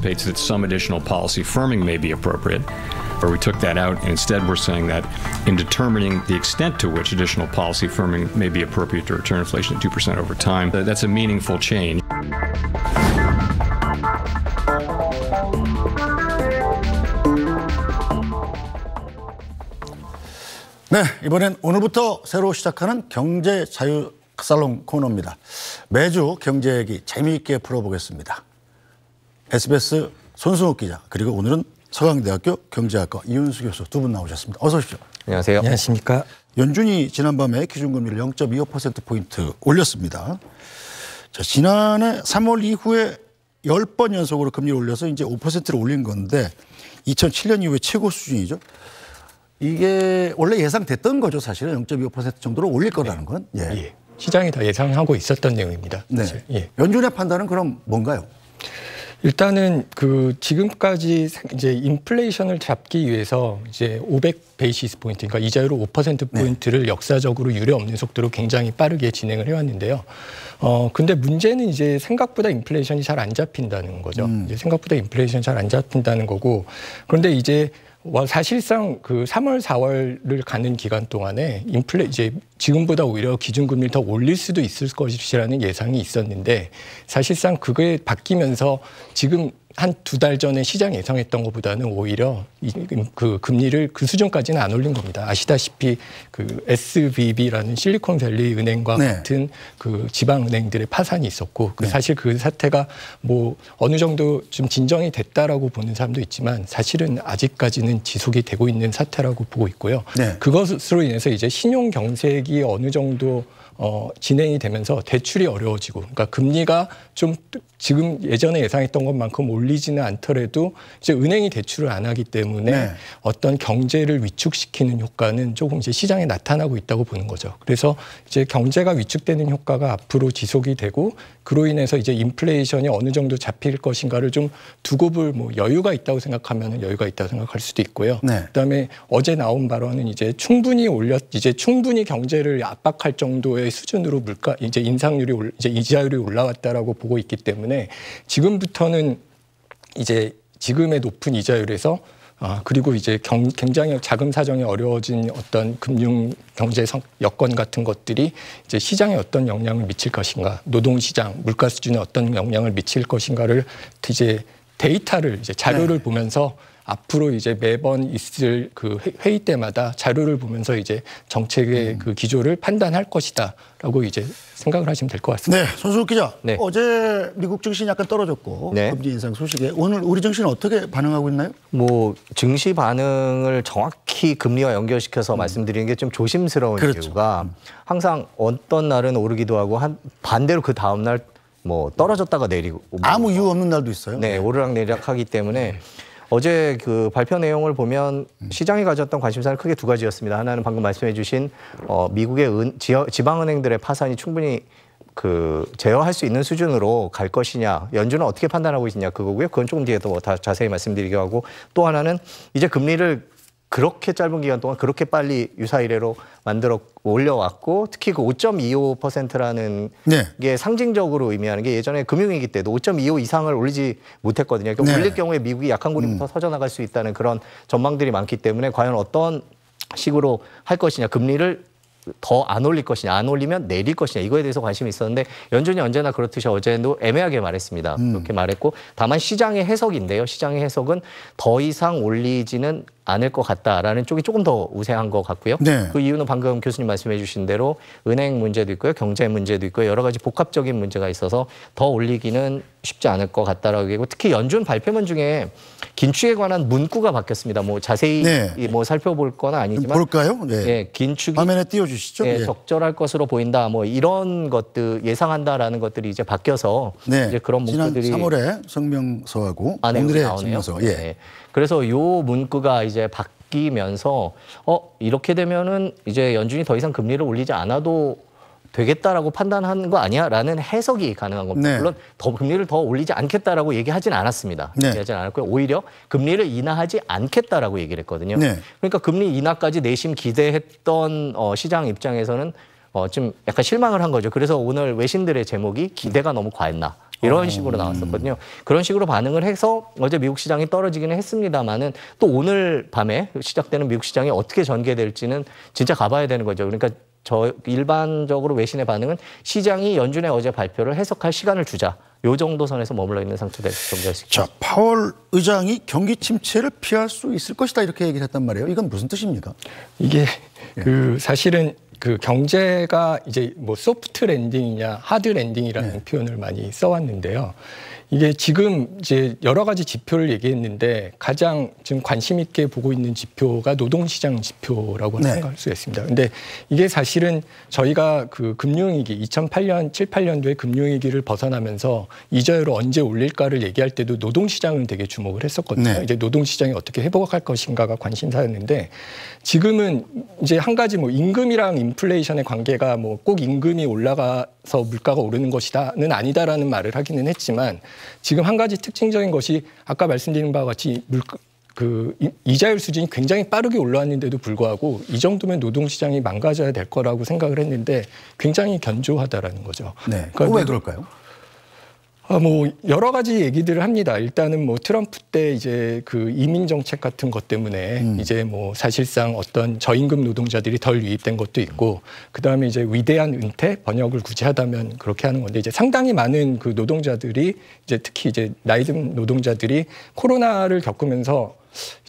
anticipates that some additional policy firming may be appropriate, but we took that out and instead we're saying that in determining the extent to which additional policy firming may be appropriate to return inflation at 2% over time, that's a meaningful change. 네, 이번엔 오늘부터 새로 시작하는 경제 자유 살롱 코너입니다. 매주 경제 얘기 재미있게 풀어보겠습니다. SBS 손승욱 기자 그리고 오늘은 서강대학교 경제학과 이윤수 교수 두 분 나오셨습니다. 어서 오십시오. 안녕하세요. 안녕하십니까. 연준이 지난밤에 기준금리를 0.25%포인트 올렸습니다. 자, 지난해 3월 이후에 10번 연속으로 금리를 올려서 이제 5%를 올린 건데 2007년 이후에 최고 수준이죠. 이게 원래 예상됐던 거죠, 사실은 0.25% 정도로 올릴 거라는 건. 예. 예. 시장이 다 예상하고 있었던 내용입니다. 네. 예. 연준의 판단은 그럼 뭔가요? 일단은 그 지금까지 이제 인플레이션을 잡기 위해서 이제 500 베이시스 포인트, 그러니까 이자율 5% 포인트를 네. 역사적으로 유례 없는 속도로 굉장히 빠르게 진행을 해왔는데요. 어 근데 문제는 이제 생각보다 인플레이션이 잘 안 잡힌다는 거죠. 음. 이제 생각보다 인플레이션 잘 안 잡힌다는 거고, 그런데 이제 사실상 그 3월, 4월을 가는 기간 동안에 인플레 이제 지금보다 오히려 기준금리를 더 올릴 수도 있을 것이라는 예상이 있었는데 사실상 그게 바뀌면서 지금 한두달 전에 시장 예상했던 것보다는 오히려 이, 그 금리를 그 수준까지는 안 올린 겁니다. 아시다시피 그 SVB라는 실리콘밸리 은행과 네. 같은 그 지방 은행들의 파산이 있었고 그 네. 사실 그 사태가 뭐 어느 정도 좀 진정이 됐다라고 보는 사람도 있지만 사실은 아직까지는 지속이 되고 있는 사태라고 보고 있고요. 네. 그것으로 인해서 이제 신용 경색이 어느 정도 어, 진행이 되면서 대출이 어려워지고, 그러니까 금리가 좀 지금 예전에 예상했던 것만큼 올리지는 않더라도 이제 은행이 대출을 안 하기 때문에 네. 어떤 경제를 위축시키는 효과는 조금 이제 시장에 나타나고 있다고 보는 거죠. 그래서 이제 경제가 위축되는 효과가 앞으로 지속이 되고 그로 인해서 이제 인플레이션이 어느 정도 잡힐 것인가를 좀 두고 볼 뭐 여유가 있다고 생각하면 여유가 있다고 생각할 수도 있고요. 네. 그다음에 어제 나온 발언은 이제 충분히 올렸 이제 충분히 경제를 압박할 정도의 수준으로 물가 이제 인상률이 올, 이제 이자율이 올라왔다라고 보고 있기 때문에 때문에 지금부터는 이제 지금의 높은 이자율에서 아, 그리고 이제 경, 굉장히 자금 사정이 어려워진 어떤 금융 경제 성, 여건 같은 것들이 이제 시장에 어떤 영향을 미칠 것인가, 노동 시장, 물가 수준에 어떤 영향을 미칠 것인가를 이제 데이터를 이제 자료를 네. 보면서 앞으로 이제 매번 있을 그 회의 때마다 자료를 보면서 이제 정책의 음. 그 기조를 판단할 것이다라고 이제 생각을 하시면 될 것 같습니다. 네, 손수욱 기자. 네. 어제 미국 증시 약간 떨어졌고 네. 금리 인상 소식에 오늘 우리 증시는 어떻게 반응하고 있나요? 뭐 증시 반응을 정확히 금리와 연결시켜서 음. 말씀드리는 게 좀 조심스러운 그렇죠. 이유가 음. 항상 어떤 날은 오르기도 하고 한 반대로 그 다음 날 뭐 떨어졌다가 내리고 뭐 아무 이유 없는 날도 있어요. 네, 네. 오르락 내리락 하기 때문에 음. 어제 그 발표 내용을 보면 음. 시장이 가졌던 관심사는 크게 두 가지였습니다. 하나는 방금 말씀해 주신 어, 미국의 은, 지어, 지방은행들의 파산이 충분히 그 제어할 수 있는 수준으로 갈 것이냐 연준은 어떻게 판단하고 있냐 느 그거고요. 그건 조금 뒤에 더다 뭐 자세히 말씀드리기로 하고 또 하나는 이제 금리를 그렇게 짧은 기간 동안 그렇게 빨리 유사 이래로 만들어 올려왔고 특히 그 5.25%라는 네. 게 상징적으로 의미하는 게 예전에 금융위기 때도 5.25 이상을 올리지 못했거든요. 그러니까 네. 올릴 경우에 미국이 약한 고리부터 음. 서져나갈 수 있다는 그런 전망들이 많기 때문에 과연 어떤 식으로 할 것이냐 금리를 더 안 올릴 것이냐 안 올리면 내릴 것이냐 이거에 대해서 관심이 있었는데 연준이 언제나 그렇듯이 어제도 애매하게 말했습니다 음. 그렇게 말했고 다만 시장의 해석인데요 시장의 해석은 더 이상 올리지는 않을 것 같다라는 쪽이 조금 더 우세한 것 같고요. 네. 그 이유는 방금 교수님 말씀해 주신 대로 은행 문제도 있고요. 경제 문제도 있고 여러 가지 복합적인 문제가 있어서 더 올리기는 쉽지 않을 것 같다라고 얘기 하고 특히 연준 발표문 중에 긴축에 관한 문구가 바뀌었습니다. 뭐 자세히 네. 뭐 살펴볼 건 아니지만 볼까요? 네. 예, 긴축이 화면에 띄워 주시죠. 예, 예. 적절할 것으로 보인다. 뭐 이런 것들 예상한다라는 것들이 이제 바뀌어서 네. 이제 그런 문구들이 지난 3월에 성명서하고 오늘의 성명서. 예. 네. 그래서 요 문구가 이제 바뀌면서 어 이렇게 되면은 이제 연준이 더 이상 금리를 올리지 않아도 되겠다라고 판단하는 거 아니야라는 해석이 가능한 겁니다. 네. 물론 더 금리를 더 올리지 않겠다라고 얘기하진 않았습니다. 네. 얘기하진 않았고요. 오히려 금리를 인하하지 않겠다라고 얘기를 했거든요. 네. 그러니까 금리 인하까지 내심 기대했던 어, 시장 입장에서는 어, 좀 약간 실망을 한 거죠. 그래서 오늘 외신들의 제목이 기대가 너무 과했나. 이런 아. 식으로 나왔었거든요. 그런 식으로 반응을 해서 어제 미국 시장이 떨어지기는 했습니다만은 또 오늘 밤에 시작되는 미국 시장이 어떻게 전개될지는 진짜 가봐야 되는 거죠. 그러니까 저 일반적으로 외신의 반응은 시장이 연준의 어제 발표를 해석할 시간을 주자. 요 정도 선에서 머물러 있는 상태를 경제할 수 있죠. 자, 파월 의장이 경기 침체를 피할 수 있을 것이다 이렇게 얘기를 했단 말이에요. 이건 무슨 뜻입니까? 이게 예. 그 사실은 그 경제가 이제 뭐 소프트 랜딩이냐 하드 랜딩이라는 네. 표현을 많이 써왔는데요. 이게 지금 이제 여러 가지 지표를 얘기했는데 가장 지금 관심 있게 보고 있는 지표가 노동시장 지표라고 네. 생각할 수가 있습니다. 근데 이게 사실은 저희가 그 금융위기 2008년 7, 8년도에 금융위기를 벗어나면서 이자율을 언제 올릴까를 얘기할 때도 노동시장은 되게 주목을 했었거든요. 네. 이제 노동시장이 어떻게 회복할 것인가가 관심사였는데 지금은 이제 한 가지 뭐 임금이랑 인플레이션의 관계가 뭐 꼭 임금이 올라가서 물가가 오르는 것이다는 아니다라는 말을 하기는 했지만 지금 한 가지 특징적인 것이 아까 말씀드린 바와 같이 물, 그 이자율 수준이 굉장히 빠르게 올라왔는데도 불구하고 이 정도면 노동시장이 망가져야 될 거라고 생각을 했는데 굉장히 견조하다라는 거죠. 네. 그러니까 왜 그럴까요? 아, 뭐 여러 가지 얘기들을 합니다. 일단은 뭐 트럼프 때 이제 그 이민 정책 같은 것 때문에 음. 이제 뭐 사실상 어떤 저임금 노동자들이 덜 유입된 것도 있고 그 다음에 이제 위대한 은퇴 번역을 굳이 하다면 그렇게 하는 건데 이제 상당히 많은 그 노동자들이 이제 특히 이제 나이 든 노동자들이 코로나를 겪으면서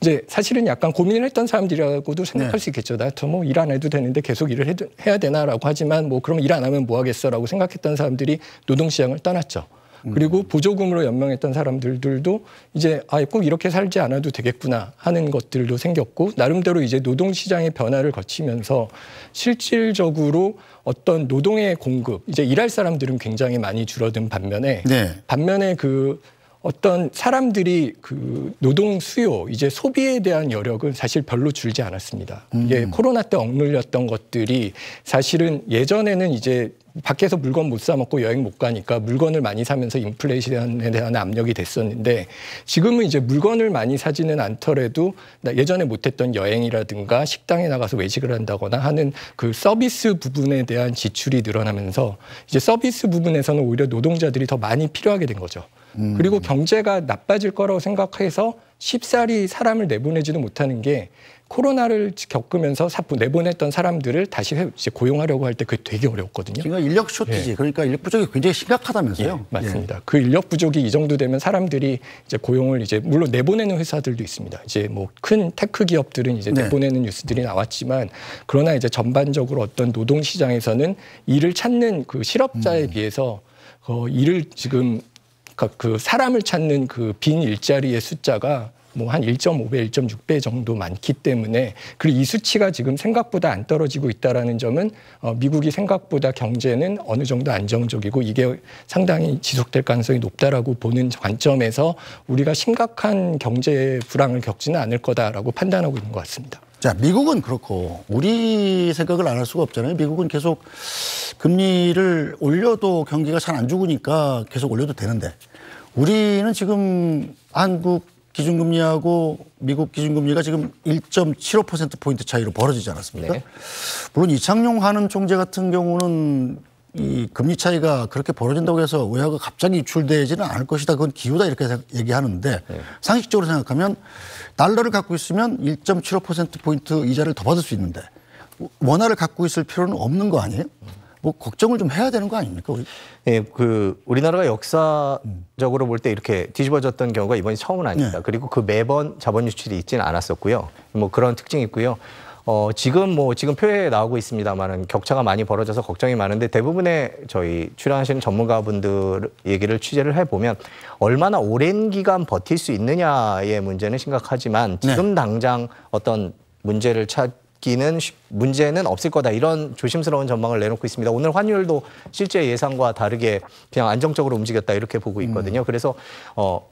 이제 사실은 약간 고민을 했던 사람들이라고도 생각할 네. 수 있겠죠. 나도 뭐 일 안 해도 되는데 계속 일을 해도, 해야 되나라고 하지만 뭐 그럼 일 안 하면 뭐 하겠어라고 생각했던 사람들이 노동시장을 떠났죠. 그리고 보조금으로 연명했던 사람들도 이제 아, 꼭 이렇게 살지 않아도 되겠구나 하는 것들도 생겼고 나름대로 이제 노동 시장의 변화를 거치면서 실질적으로 어떤 노동의 공급 이제 일할 사람들은 굉장히 많이 줄어든 반면에 네. 반면에 그 어떤 사람들이 그 노동 수요 이제 소비에 대한 여력은 사실 별로 줄지 않았습니다. 음. 이게 코로나 때 억눌렸던 것들이 사실은 예전에는 이제 밖에서 물건 못 사 먹고 여행 못 가니까 물건을 많이 사면서 인플레이션에 대한 압력이 됐었는데 지금은 이제 물건을 많이 사지는 않더라도 예전에 못했던 여행이라든가 식당에 나가서 외식을 한다거나 하는 그 서비스 부분에 대한 지출이 늘어나면서 이제 서비스 부분에서는 오히려 노동자들이 더 많이 필요하게 된 거죠. 음. 그리고 경제가 나빠질 거라고 생각해서 쉽사리 사람을 내보내지도 못하는 게 코로나를 겪으면서 사포 내보냈던 사람들을 다시 고용하려고 할 때 그게 되게 어려웠거든요. 지금 인력 쇼티지. 예. 그러니까 인력 부족이 굉장히 심각하다면서요. 예, 맞습니다. 예. 그 인력 부족이 이 정도 되면 사람들이 이제 고용을 이제 물론 내보내는 회사들도 있습니다. 이제 뭐 큰 테크 기업들은 이제 네. 내보내는 뉴스들이 나왔지만 그러나 이제 전반적으로 어떤 노동 시장에서는 일을 찾는 그 실업자에 음. 비해서 어, 일을 지금 그, 그 사람을 찾는 그 빈 일자리의 숫자가 뭐한 1.5배, 1.6배 정도 많기 때문에 그리고 이 수치가 지금 생각보다 안 떨어지고 있다라는 점은 어, 미국이 생각보다 경제는 어느 정도 안정적이고 이게 상당히 지속될 가능성이 높다라고 보는 관점에서 우리가 심각한 경제 불황을 겪지는 않을 거다라고 판단하고 있는 것 같습니다. 자, 미국은 그렇고 우리 생각을 안 할 수가 없잖아요. 미국은 계속 금리를 올려도 경기가 잘 안 죽으니까 계속 올려도 되는데 우리는 지금 한국 기준금리하고 미국 기준금리가 지금 1.75%포인트 차이로 벌어지지 않았습니까? 네. 물론 이창용 하는 총재 같은 경우는 이 금리 차이가 그렇게 벌어진다고 해서 외화가 갑자기 유출되지는 않을 것이다. 그건 기우다 이렇게 얘기하는데 네. 상식적으로 생각하면 달러를 갖고 있으면 1.75%포인트 이자를 더 받을 수 있는데 원화를 갖고 있을 필요는 없는 거 아니에요? 뭐 걱정을 좀 해야 되는 거 아닙니까? 우리? 예, 그 우리나라가 역사적으로 음. 볼때 이렇게 뒤집어졌던 경우가 이번이 처음은 아닙니다. 네. 그리고 그 매번 자본 유출이 있지는 않았었고요. 뭐 그런 특징이 있고요. 어, 지금 뭐 지금 표에 나오고 있습니다만은 격차가 많이 벌어져서 걱정이 많은데 대부분의 저희 출연하시는 전문가분들 얘기를 취재를 해보면 얼마나 오랜 기간 버틸 수 있느냐의 문제는 심각하지만 지금 네. 당장 어떤 문제를 찾 기는 문제는 없을 거다 이런 조심스러운 전망을 내놓고 있습니다. 오늘 환율도 실제 예상과 다르게 그냥 안정적으로 움직였다 이렇게 보고 있거든요. 음. 그래서 어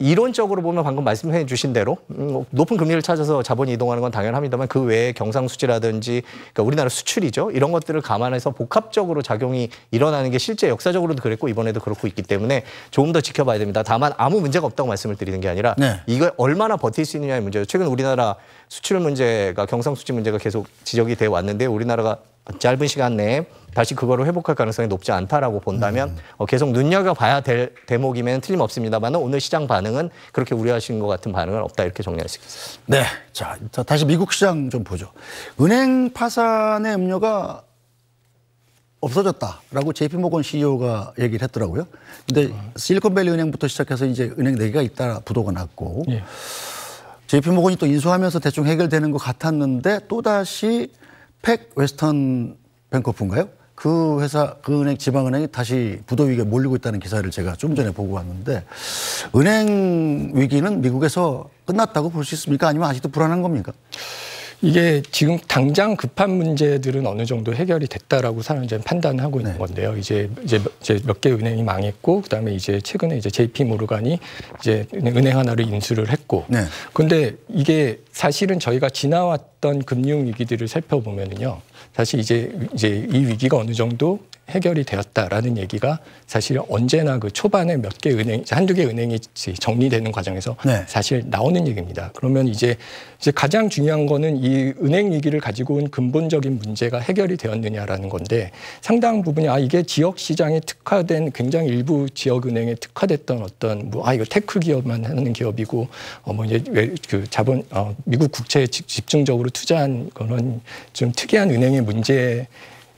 이론적으로 보면 방금 말씀해 주신 대로 음, 뭐 높은 금리를 찾아서 자본이 이동하는 건 당연합니다만 그 외에 경상수지라든지 그러니까 우리나라 수출이죠 이런 것들을 감안해서 복합적으로 작용이 일어나는 게 실제 역사적으로도 그랬고 이번에도 그렇고 있기 때문에 조금 더 지켜봐야 됩니다. 다만 아무 문제가 없다고 말씀을 드리는 게 아니라 네. 이걸 얼마나 버틸 수 있느냐의 문제죠. 최근 우리나라 수출 문제가 경상수지 문제가 계속 지적이 돼 왔는데 우리나라가 짧은 시간 내에 다시 그거를 회복할 가능성이 높지 않다라고 본다면 음. 계속 눈여겨봐야 될 대목이면 틀림없습니다만 오늘 시장 반응은 그렇게 우려하신 것 같은 반응은 없다 이렇게 정리할 수 있겠습니다. 네. 자, 다시 미국 시장 좀 보죠. 은행 파산의 음료가 없어졌다라고 JP 모건 CEO가 얘기를 했더라고요. 근데 실리콘밸리 은행부터 시작해서 이제 은행 네 개가 있다 부도가 났고 예. JP 모건이 또 인수하면서 대충 해결되는 것 같았는데 또 다시 팩 웨스턴 뱅커프인가요? 그 회사, 그 은행, 지방은행이 다시 부도 위기에 몰리고 있다는 기사를 제가 좀 전에 보고 왔는데 은행 위기는 미국에서 끝났다고 볼 수 있습니까? 아니면 아직도 불안한 겁니까? 이게 지금 당장 급한 문제들은 어느 정도 해결이 됐다라고 사람들은 판단하고 있는 네. 건데요. 이제 이제 이제 몇 개 은행이 망했고 그다음에 이제 최근에 이제 JP 모르간이 이제 은행 하나를 인수를 했고. 네. 근데 이게 사실은 저희가 지나왔던 금융 위기들을 살펴보면은요. 사실 이제 이제 이 위기가 어느 정도 해결이 되었다라는 얘기가 사실 언제나 그 초반에 몇 개 은행, 한두 개 은행이 정리되는 과정에서 네. 사실 나오는 얘기입니다. 그러면 이제, 이제 가장 중요한 거는 이 은행 위기를 가지고 온 근본적인 문제가 해결이 되었느냐라는 건데 상당 부분이 아, 이게 지역 시장에 특화된 굉장히 일부 지역 은행에 특화됐던 어떤 뭐 아, 이거 테크 기업만 하는 기업이고 어, 뭐 이제 그 자본, 어, 미국 국채에 집중적으로 투자한 거는 좀 특이한 은행의 문제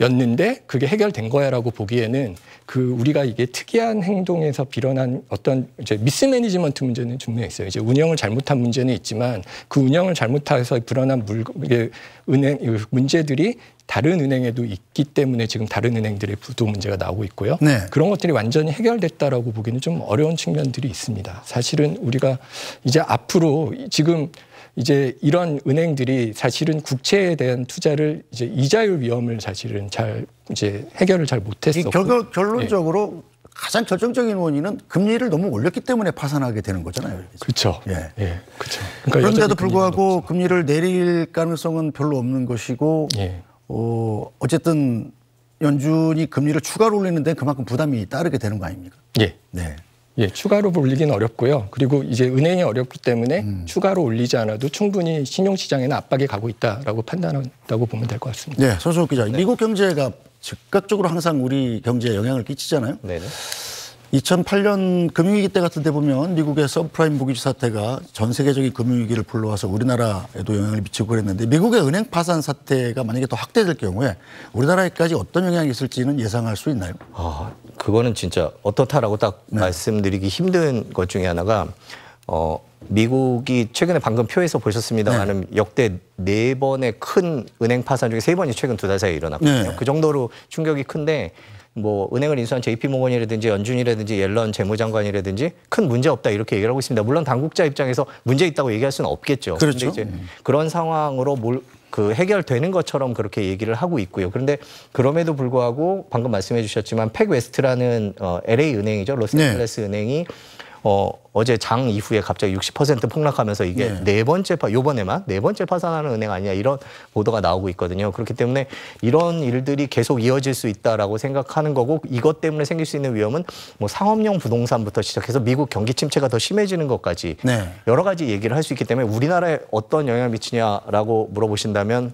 였는데 그게 해결된 거야라고 보기에는 그 우리가 이게 특이한 행동에서 비롯난 어떤 이제 미스매니지먼트 문제는 분명히 있어요. 이제 운영을 잘못한 문제는 있지만 그 운영을 잘못해서 불어난 물 이게 은행 문제들이 다른 은행에도 있기 때문에 지금 다른 은행들의 부도 문제가 나오고 있고요. 네. 그런 것들이 완전히 해결됐다라고 보기는 좀 어려운 측면들이 있습니다. 사실은 우리가 이제 앞으로 지금 이제 이런 은행들이 사실은 국채에 대한 투자를 이제 이자율 위험을 사실은 잘 이제 해결을 잘 못했었고 결, 예. 결론적으로 예. 가장 결정적인 원인은 금리를 너무 올렸기 때문에 파산하게 되는 거잖아요. 그렇죠. 예, 예. 그렇죠. 그러니까 그런데도 불구하고 금리를 내릴 가능성은 별로 없는 것이고, 예. 어, 어쨌든 연준이 금리를 추가로 올리는데 그만큼 부담이 따르게 되는 거 아닙니까? 예. 네. 예, 추가로 올리긴 어렵고요. 그리고 이제 은행이 어렵기 때문에 음. 추가로 올리지 않아도 충분히 신용시장에는 압박이 가고 있다라고 판단한다고 보면 될 것 같습니다. 네, 손수호 기자, 네. 미국 경제가 즉각적으로 항상 우리 경제에 영향을 끼치잖아요. 네네. 2008년 금융위기 때 같은 데 보면 미국의 서프라임 모기지 사태가 전 세계적인 금융위기를 불러와서 우리나라에도 영향을 미치고 그랬는데 미국의 은행 파산 사태가 만약에 더 확대될 경우에 우리나라에까지 어떤 영향이 있을지는 예상할 수 있나요? 아, 그거는 진짜 어떻다라고 딱 네. 말씀드리기 힘든 것 중에 하나가 어, 미국이 최근에 방금 표에서 보셨습니다만은 네. 역대 네 번의 큰 은행 파산 중에 세 번이 최근 두 달 사이에 일어났거든요. 네. 그 정도로 충격이 큰데 뭐 은행을 인수한 JP모건이라든지 연준이라든지 옐런 재무장관이라든지 큰 문제 없다 이렇게 얘기를 하고 있습니다. 물론 당국자 입장에서 문제 있다고 얘기할 수는 없겠죠. 그렇죠. 이제 음. 그런 상황으로 뭘 그 해결되는 것처럼 그렇게 얘기를 하고 있고요. 그런데 그럼에도 불구하고 방금 말씀해 주셨지만 팩웨스트라는 어, LA 은행이죠. 로스앤젤레스 네. 은행이 어, 어제 장 이후에 갑자기 60% 폭락하면서 이게 네. 네 번째 파, 요번에만 네 번째 파산하는 은행 아니냐 이런 보도가 나오고 있거든요. 그렇기 때문에 이런 일들이 계속 이어질 수 있다라고 생각하는 거고 이것 때문에 생길 수 있는 위험은 뭐 상업용 부동산부터 시작해서 미국 경기 침체가 더 심해지는 것까지 네. 여러 가지 얘기를 할 수 있기 때문에 우리나라에 어떤 영향을 미치냐라고 물어보신다면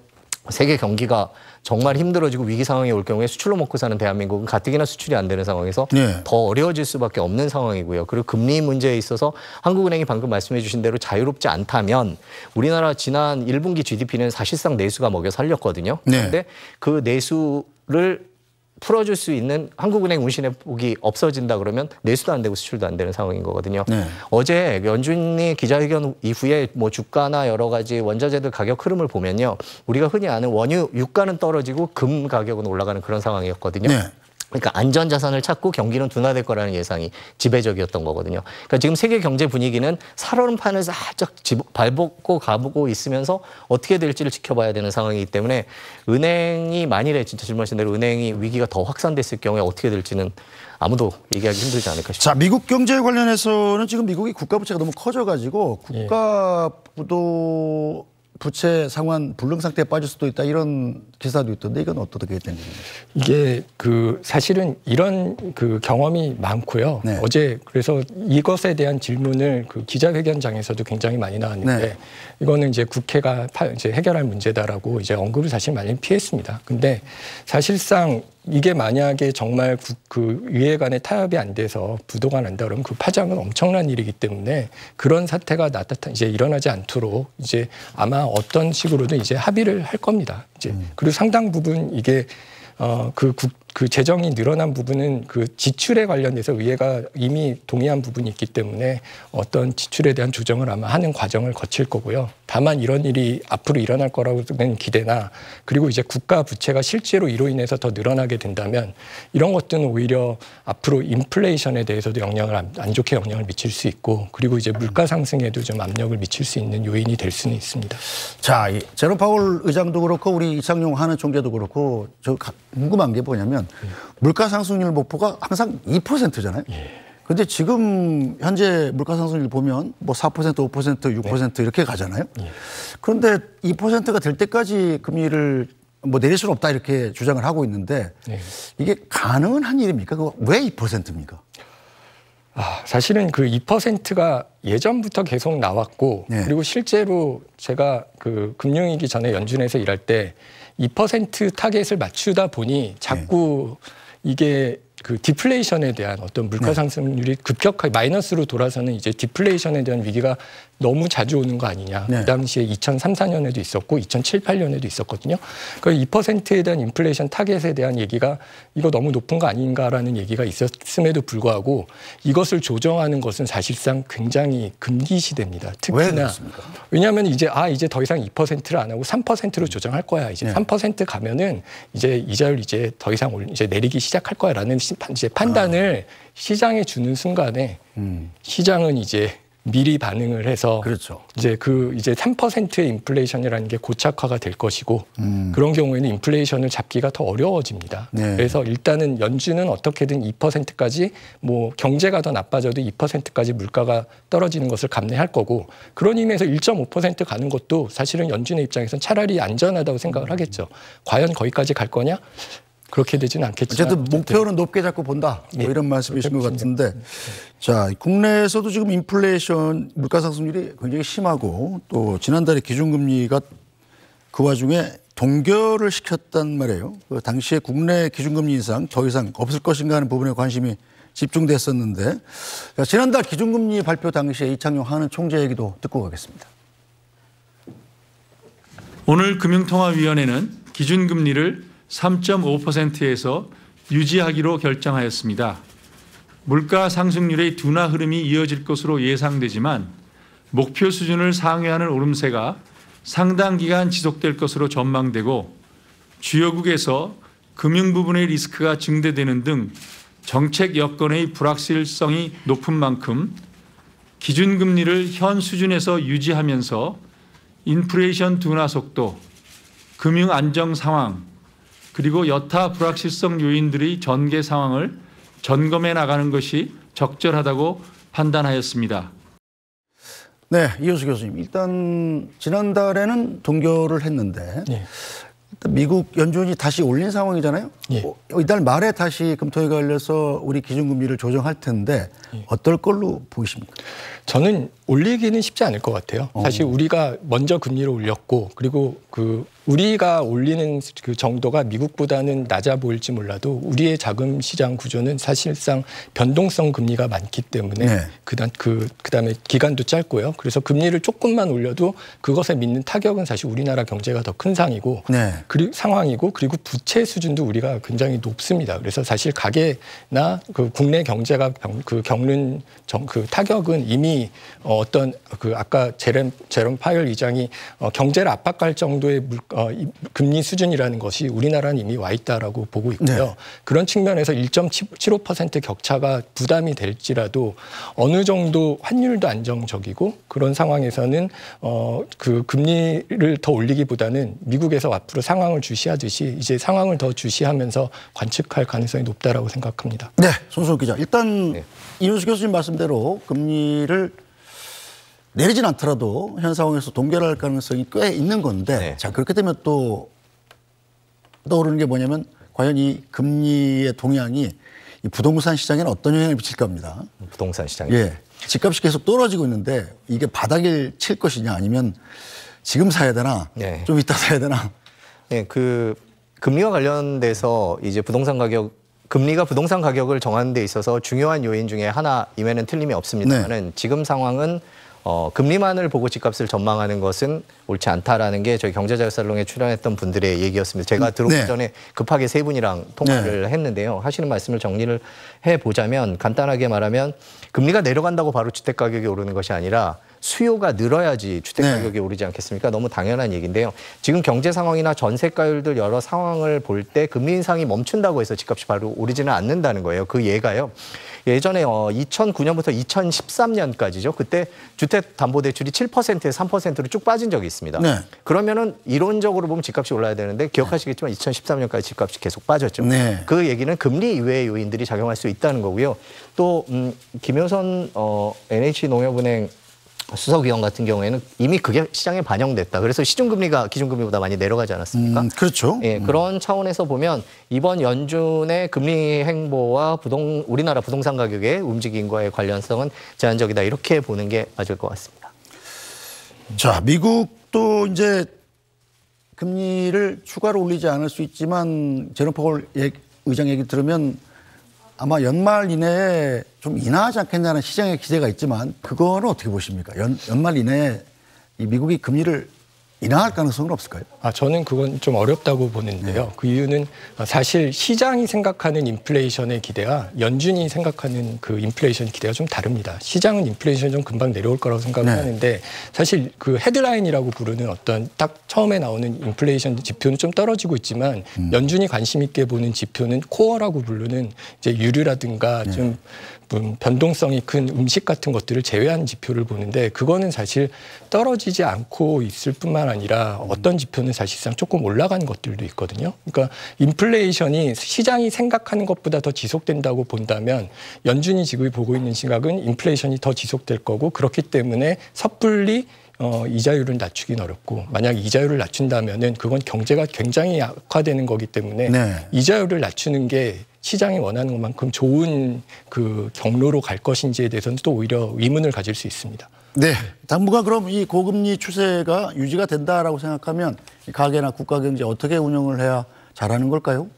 세계 경기가 정말 힘들어지고 위기 상황이 올 경우에 수출로 먹고 사는 대한민국은 가뜩이나 수출이 안 되는 상황에서 네. 더 어려워질 수밖에 없는 상황이고요. 그리고 금리 문제에 있어서 한국은행이 방금 말씀해 주신 대로 자유롭지 않다면 우리나라 지난 1분기 GDP는 사실상 내수가 먹여 살렸거든요. 네. 그런데 그 내수를 풀어줄 수 있는 한국은행 운신의 폭이 없어진다 그러면 내수도 안 되고 수출도 안 되는 상황인 거거든요. 네. 어제 연준이 기자회견 이후에 뭐 주가나 여러 가지 원자재들 가격 흐름을 보면요. 우리가 흔히 아는 원유 유가는 떨어지고 금 가격은 올라가는 그런 상황이었거든요. 네. 그러니까 안전 자산을 찾고 경기는 둔화될 거라는 예상이 지배적이었던 거거든요. 그러니까 지금 세계 경제 분위기는 살얼음판을 살짝 발벗고 가보고 있으면서 어떻게 될지를 지켜봐야 되는 상황이기 때문에 은행이 만일에 진짜 질문하신 대로 은행이 위기가 더 확산됐을 경우에 어떻게 될지는 아무도 얘기하기 힘들지 않을까 싶습니다. 자, 미국 경제 관련해서는 지금 미국이 국가 부채가 너무 커져 가지고 국가 예. 부도 부채 상환 불능 상태에 빠질 수도 있다 이런 기사도 있던데 이건 어떻게 된 겁니까? 이게 그 사실은 이런 그 경험이 많고요. 네. 어제 그래서 이것에 대한 질문을 그 기자회견장에서도 굉장히 많이 나왔는데 네. 이거는 이제 국회가 파, 이제 해결할 문제다라고 이제 언급을 사실 많이 피했습니다. 근데 사실상 이게 만약에 정말 그, 그 위에 간에 타협이 안 돼서 부도가 난다 그러면 그 파장은 엄청난 일이기 때문에 그런 사태가 나타나 이제 일어나지 않도록 이제 아마 어떤 식으로든 이제 합의를 할 겁니다. 이제 음. 그리고 상당 부분 이게 어그 국그 재정이 늘어난 부분은 그 지출에 관련돼서 의회가 이미 동의한 부분이 있기 때문에 어떤 지출에 대한 조정을 아마 하는 과정을 거칠 거고요. 다만 이런 일이 앞으로 일어날 거라고는 기대나 그리고 이제 국가 부채가 실제로 이로 인해서 더 늘어나게 된다면 이런 것들은 오히려 앞으로 인플레이션에 대해서도 영향을 안 좋게 영향을 미칠 수 있고 그리고 이제 물가 상승에도 좀 압력을 미칠 수 있는 요인이 될 수는 있습니다. 자, 제로 파울 의장도 그렇고 우리 이상용 하는 총재도 그렇고 저 궁금한 게 뭐냐면 보면 물가 상승률 목표가 항상 2%잖아요. 예. 근데 지금 현재 물가 상승률 보면 뭐 4%, 5%, 6% 이렇게 가잖아요. 예. 그런데 2%가 될 때까지 금리를 뭐 내릴 수는 없다 이렇게 주장을 하고 있는데 예. 이게 가능한 일입니까? 그거 왜 2%입니까? 아, 사실은 그 2%가 예전부터 계속 나왔고 네. 그리고 실제로 제가 그 금융위기 전에 연준에서 일할 때2% 타겟을 맞추다 보니 자꾸 네. 이게 그 디플레이션에 대한 어떤 물가 네. 상승률이 급격하게 마이너스로 돌아서는 이제 디플레이션에 대한 위기가 너무 자주 오는 거 아니냐. 네. 그 당시에 2003, 4년에도 있었고 2007, 8년에도 있었거든요. 그2%에 그러니 대한 인플레이션 타겟에 대한 얘기가 이거 너무 높은 거 아닌가라는 얘기가 있었음에도 불구하고 이것을 조정하는 것은 사실상 굉장히 금기 시됩니다 특히나 왜냐하면 이제 아 이제 더 이상 2%를 안 하고 3%로 조정할 거야. 이제 네. 3% 가면은 이제 이자율 이제 더 이상 올, 이제 내리기 시작할 거야라는 이제 판단을 아. 시장에 주는 순간에 음. 시장은 이제 미리 반응을 해서 그렇죠. 이제 그 이제 3%의 인플레이션이라는 게 고착화가 될 것이고 음. 그런 경우에는 인플레이션을 잡기가 더 어려워집니다. 네. 그래서 일단은 연준은 어떻게든 2%까지 뭐 경제가 더 나빠져도 2%까지 물가가 떨어지는 것을 감내할 거고 그런 의미에서 1.5% 가는 것도 사실은 연준의 입장에선 차라리 안전하다고 생각을 하겠죠. 과연 거기까지 갈 거냐? 그렇게 되지는 않겠지만 어쨌든 목표는 네. 높게 잡고 본다 뭐 예. 이런 말씀이신 것 같은데 자 국내에서도 지금 인플레이션 물가 상승률이 굉장히 심하고 또 지난달에 기준금리가 그 와중에 동결을 시켰단 말이에요. 그 당시에 국내 기준금리 인상 저 이상 없을 것인가 하는 부분에 관심이 집중됐었는데 자, 지난달 기준금리 발표 당시에 이창용 하는 총재 얘기도 듣고 가겠습니다. 오늘 금융통화위원회는 기준금리를 3.5%에서 유지하기로 결정하였습니다. 물가 상승률의 둔화 흐름이 이어질 것으로 예상되지만 목표 수준을 상회하는 오름세가 상당 기간 지속될 것으로 전망되고 주요국에서 금융 부분의 리스크가 증대되는 등 정책 여건의 불확실성이 높은 만큼 기준금리를 현 수준에서 유지하면서 인플레이션 둔화 속도, 금융 안정 상황, 그리고 여타 불확실성 요인들의 전개 상황을 점검해 나가는 것이 적절하다고 판단하였습니다. 네, 이효수 교수님. 일단 지난달에는 동결을 했는데 네. 일단 미국 연준이 다시 올린 상황이잖아요. 네. 어, 이달 말에 다시 금토위가 열려서 우리 기준금리를 조정할 텐데 네. 어떨 걸로 보이십니까? 저는 올리기는 쉽지 않을 것 같아요. 어. 사실 우리가 먼저 금리를 올렸고 그리고 그 우리가 올리는 그 정도가 미국보다는 낮아 보일지 몰라도 우리의 자금 시장 구조는 사실상 변동성 금리가 많기 때문에 네. 그다음 그 그다음에 기간도 짧고요. 그래서 금리를 조금만 올려도 그것에 믿는 타격은 사실 우리나라 경제가 더 큰 상이고 네. 그리고 상황이고 그리고 부채 수준도 우리가 굉장히 높습니다. 그래서 사실 가계나 그 국내 경제가 그 겪는 정, 그 타격은 이미 어 어떤 그 아까 제롬 제롬 파열 의장이 어, 경제를 압박할 정도의 물, 어, 금리 수준이라는 것이 우리나라는 이미 와 있다라고 보고 있고요. 네. 그런 측면에서 1.75% 격차가 부담이 될지라도 어느 정도 환율도 안정적이고 그런 상황에서는 어, 그 금리를 더 올리기보다는 미국에서 앞으로 상황을 주시하듯이 이제 상황을 더 주시하면서 관측할 가능성이 높다라고 생각합니다. 네, 손수 기자. 일단 네. 이윤수 교수님 말씀대로 금리를 내리진 않더라도 현 상황에서 동결할 가능성이 꽤 있는 건데 네. 자 그렇게 되면 또 떠오르는 게 뭐냐면 과연 이 금리의 동향이 이 부동산 시장에는 어떤 영향을 미칠 겁니다. 부동산 시장에 예, 집값이 계속 떨어지고 있는데 이게 바닥을 칠 것이냐 아니면 지금 사야 되나 네. 좀 이따 사야 되나? 네, 그 금리와 관련돼서 이제 부동산 가격 금리가 부동산 가격을 정하는 데 있어서 중요한 요인 중에 하나이외에는 틀림이 없습니다만은 네. 지금 상황은 어, 금리만을 보고 집값을 전망하는 것은 옳지 않다라는 게 저희 경제자유살롱에 출연했던 분들의 얘기였습니다. 제가 음, 들어오기 네. 전에 급하게 세 분이랑 통화를 네. 했는데요. 하시는 말씀을 정리를 해보자면 간단하게 말하면 금리가 내려간다고 바로 주택가격이 오르는 것이 아니라 수요가 늘어야지 주택 네. 가격이 네. 오르지 않겠습니까? 너무 당연한 얘기인데요. 지금 경제 상황이나 전세가율들 여러 상황을 볼 때 금리 인상이 멈춘다고 해서 집값이 바로 오르지는 않는다는 거예요. 그 예가요. 예전에 어 2009년부터 2013년까지죠. 그때 주택 담보 대출이 7%에서 3%로 쭉 빠진 적이 있습니다. 네. 그러면은 이론적으로 보면 집값이 올라야 되는데 기억하시겠지만 2013년까지 집값이 계속 빠졌죠. 네. 그 얘기는 금리 이외의 요인들이 작용할 수 있다는 거고요. 또 음, 김효선 어, NH농협은행 수석위원 같은 경우에는 이미 그게 시장에 반영됐다. 그래서 시중금리가 기준금리보다 많이 내려가지 않았습니까? 음, 그렇죠. 예, 음. 그런 차원에서 보면 이번 연준의 금리 행보와 부동 우리나라 부동산 가격의 움직임과의 관련성은 제한적이다 이렇게 보는 게 맞을 것 같습니다. 자, 미국도 이제 금리를 추가로 올리지 않을 수 있지만 제노 파월 의장 얘기 들으면 아마 연말 이내에 좀 인하하지 않겠냐는 시장의 기대가 있지만 그거는 어떻게 보십니까? 연, 연말 이내에 이 미국이 금리를 인하할 가능성은 없을까요? 아, 저는 그건 좀 어렵다고 보는데요. 네. 그 이유는 아, 사실 시장이 생각하는 인플레이션의 기대와 연준이 생각하는 그 인플레이션 기대가 좀 다릅니다. 시장은 인플레이션 좀 금방 내려올 거라고 생각을 네. 하는데 사실 그 헤드라인이라고 부르는 어떤 딱 처음에 나오는 인플레이션 지표는 좀 떨어지고 있지만 음. 연준이 관심 있게 보는 지표는 코어라고 부르는 이제 유류라든가 네. 좀 음, 변동성이 큰 음식 같은 것들을 제외한 지표를 보는데 그거는 사실 떨어지지 않고 있을 뿐만 아니라 어떤 지표는 사실상 조금 올라간 것들도 있거든요. 그러니까 인플레이션이 시장이 생각하는 것보다 더 지속된다고 본다면 연준이 지금 보고 있는 시각은 인플레이션이 더 지속될 거고 그렇기 때문에 섣불리 어, 이자율을 낮추긴 어렵고 만약 이자율을 낮춘다면은 그건 경제가 굉장히 악화되는 거기 때문에 네. 이자율을 낮추는 게 시장이 원하는 것만큼 좋은 그 경로로 갈 것인지에 대해서는 또 오히려 의문을 가질 수 있습니다. 네. 당분간 그럼 이 고금리 추세가 유지가 된다라고 생각하면 가계나 국가 경제 어떻게 운영을 해야 잘하는 걸까요?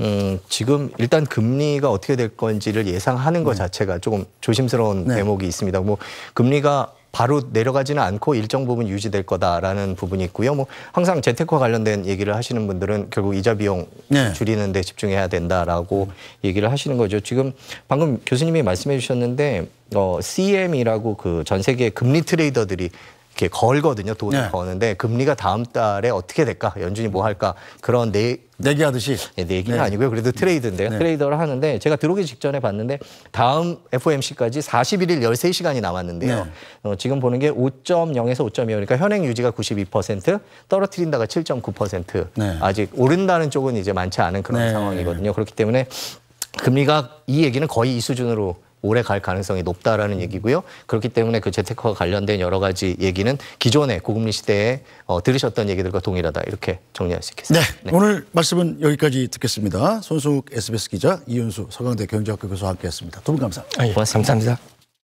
음, 지금 일단 금리가 어떻게 될 건지를 예상하는 것 네. 자체가 조금 조심스러운 네. 대목이 있습니다. 뭐 금리가 바로 내려가지는 않고 일정 부분 유지될 거다라는 부분이 있고요. 뭐 항상 재테크와 관련된 얘기를 하시는 분들은 결국 이자 비용 네. 줄이는 데 집중해야 된다라고 얘기를 하시는 거죠. 지금 방금 교수님이 말씀해 주셨는데 어 CM이라고 그 전 세계 금리 트레이더들이 이렇게 걸거든요. 돈을 네. 거는데 금리가 다음 달에 어떻게 될까? 연준이 뭐 할까? 그런 내 네, 내기하듯이 네, 내기는 네, 네. 아니고요. 그래도 트레이드인데요. 네. 트레이더를 하는데 제가 들어오기 직전에 봤는데 다음 FOMC까지 41일 13시간이 남았는데요. 네. 어, 지금 보는 게 5.0에서 5.2 그러니까 현행 유지가 92% 떨어뜨린다가 7.9% 네. 아직 오른다는 쪽은 이제 많지 않은 그런 상황이거든요. 그렇기 때문에 금리가 이 얘기는 거의 이 수준으로 오래 갈 가능성이 높다라는 얘기고요. 그렇기 때문에 그 재테크와 관련된 여러 가지 얘기는 기존의 고금리 시대에 어, 들으셨던 얘기들과 동일하다 이렇게 정리할 수 있겠습니다. 네, 네. 오늘 말씀은 여기까지 듣겠습니다. 손숙 수 SBS 기자 이윤수 서강대 경제학교 교수와 함께했습니다. 두분 감사합니다. 아, 예. 고맙습니다. 감사합니다.